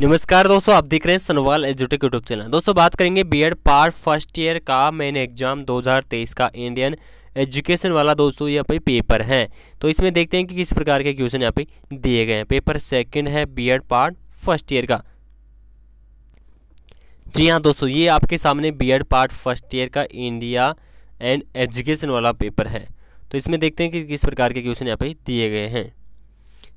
नमस्कार दोस्तों आप देख रहे हैं सनवाल एजुटेक यूट्यूब चैनल दोस्तों बात करेंगे बीएड पार फर्स्ट ईयर का मेन एग्जाम 2023 का इंडियन एजुकेशन वाला दोस्तों यहाँ पे पेपर है तो इसमें देखते हैं कि किस प्रकार के क्वेश्चन यहाँ पे दिए गए हैं पेपर सेकंड है बीएड पार्ट फर्स्ट ईयर का जी हाँ दोस्तों ये आपके सामने बी पार्ट फर्स्ट ईयर का इंडिया एंड एजुकेशन वाला पेपर है तो इसमें देखते हैं कि किस प्रकार के क्वेश्चन यहाँ पे दिए गए हैं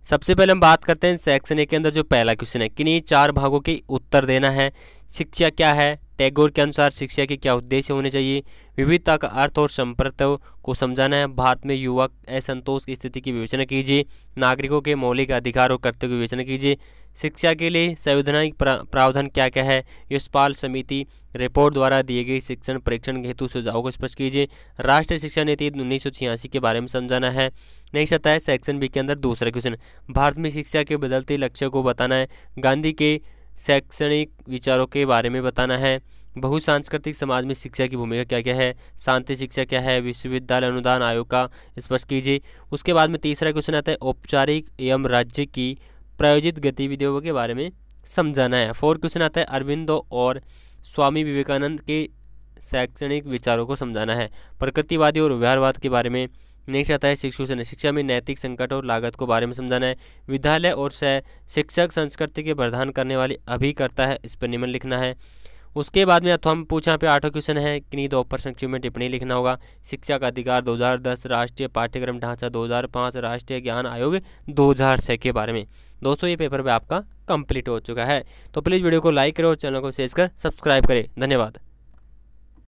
सबसे पहले हम बात करते हैं सेक्शन ए के अंदर जो पहला क्वेश्चन है किन्हीं चार भागों के उत्तर देना है शिक्षा क्या है टैगोर के अनुसार शिक्षा के क्या उद्देश्य होने चाहिए विविधता का अर्थ और संपर्क को समझाना है भारत में युवा असंतोष की स्थिति की विवेचना कीजिए नागरिकों के मौलिक अधिकार और कर्तव्य की विवेचना कीजिए शिक्षा के लिए संवैधानिक प्रावधान क्या क्या है यशपाल समिति रिपोर्ट द्वारा दिए गए शिक्षण परीक्षण हेतु सुझावों को स्पष्ट कीजिए राष्ट्रीय शिक्षा नीति उन्नीस के बारे में समझाना है नेक्स्ट आता है सेक्शन बी के अंदर दूसरा क्वेश्चन भारत में शिक्षा के बदलते लक्ष्य को बताना है गांधी के शैक्षणिक विचारों के बारे में बताना है बहुसांस्कृतिक समाज में शिक्षा की भूमिका क्या क्या है शांति शिक्षा क्या है विश्वविद्यालय अनुदान आयोग का स्पष्ट कीजिए उसके बाद में तीसरा क्वेश्चन आता है औपचारिक एवं राज्य की प्रायोजित गतिविधियों के बारे में समझाना है फोर्थ क्वेश्चन आता है अरविंदो और स्वामी विवेकानंद के शैक्षणिक विचारों को समझाना है प्रकृतिवादी और व्यवहारवाद के बारे में नेक्स्ट आता है शिक्षु से शिक्षा में नैतिक संकट और लागत को बारे में समझाना है विद्यालय और शिक्षक संस्कृति के प्रधान करने वाले अभी करता है इस पर निम्न लिखना है उसके बाद में अथवा तो पूछा पे आठों क्वेश्चन है कि दो प्रश्न में टिप्पणी लिखना होगा शिक्षा का अधिकार 2010 राष्ट्रीय पाठ्यक्रम ढांचा 2005 राष्ट्रीय ज्ञान आयोग 2006 के बारे में दोस्तों ये पेपर भी आपका कंप्लीट हो चुका है तो प्लीज़ वीडियो को लाइक करें और चैनल को शेयर कर सब्सक्राइब करें धन्यवाद